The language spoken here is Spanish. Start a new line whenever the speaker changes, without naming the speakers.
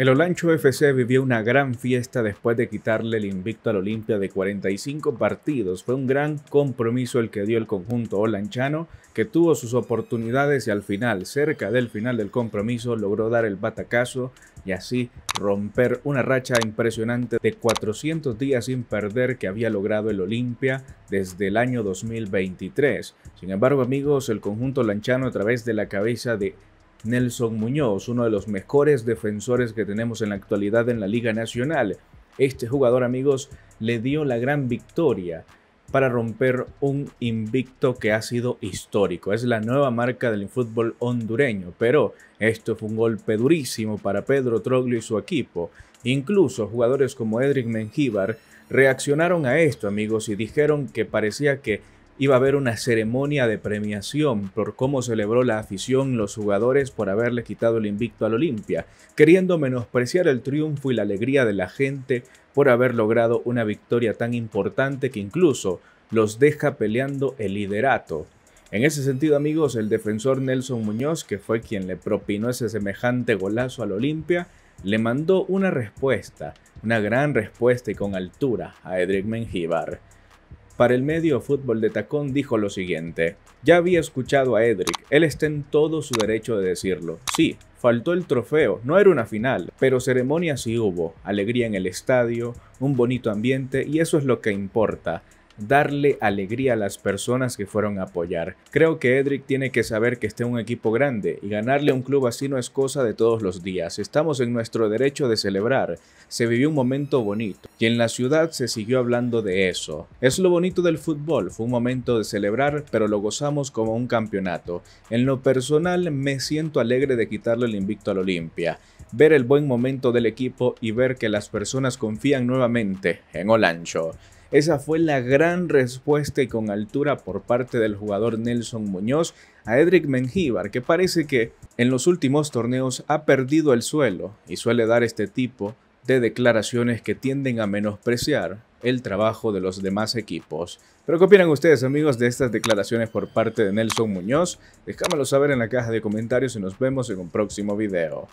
El Olancho FC vivió una gran fiesta después de quitarle el invicto al Olimpia de 45 partidos. Fue un gran compromiso el que dio el conjunto olanchano, que tuvo sus oportunidades y al final, cerca del final del compromiso, logró dar el batacazo y así romper una racha impresionante de 400 días sin perder que había logrado el Olimpia desde el año 2023. Sin embargo, amigos, el conjunto olanchano a través de la cabeza de Nelson Muñoz, uno de los mejores defensores que tenemos en la actualidad en la Liga Nacional. Este jugador, amigos, le dio la gran victoria para romper un invicto que ha sido histórico. Es la nueva marca del fútbol hondureño, pero esto fue un golpe durísimo para Pedro Troglio y su equipo. Incluso jugadores como Edric Mengíbar reaccionaron a esto, amigos, y dijeron que parecía que iba a haber una ceremonia de premiación por cómo celebró la afición los jugadores por haberle quitado el invicto al Olimpia, queriendo menospreciar el triunfo y la alegría de la gente por haber logrado una victoria tan importante que incluso los deja peleando el liderato. En ese sentido, amigos, el defensor Nelson Muñoz, que fue quien le propinó ese semejante golazo al Olimpia, le mandó una respuesta, una gran respuesta y con altura a Edric Mengibar para el medio fútbol de Tacón dijo lo siguiente. Ya había escuchado a Edric, él está en todo su derecho de decirlo. Sí, faltó el trofeo, no era una final, pero ceremonia sí hubo, alegría en el estadio, un bonito ambiente y eso es lo que importa darle alegría a las personas que fueron a apoyar. Creo que Edric tiene que saber que esté un equipo grande y ganarle a un club así no es cosa de todos los días. Estamos en nuestro derecho de celebrar. Se vivió un momento bonito y en la ciudad se siguió hablando de eso. Es lo bonito del fútbol, fue un momento de celebrar, pero lo gozamos como un campeonato. En lo personal me siento alegre de quitarle el invicto al Olimpia, ver el buen momento del equipo y ver que las personas confían nuevamente en Olancho. Esa fue la gran respuesta y con altura por parte del jugador Nelson Muñoz a Edric mengibar que parece que en los últimos torneos ha perdido el suelo y suele dar este tipo de declaraciones que tienden a menospreciar el trabajo de los demás equipos. Pero ¿qué opinan ustedes amigos de estas declaraciones por parte de Nelson Muñoz? Déjamelo saber en la caja de comentarios y nos vemos en un próximo video.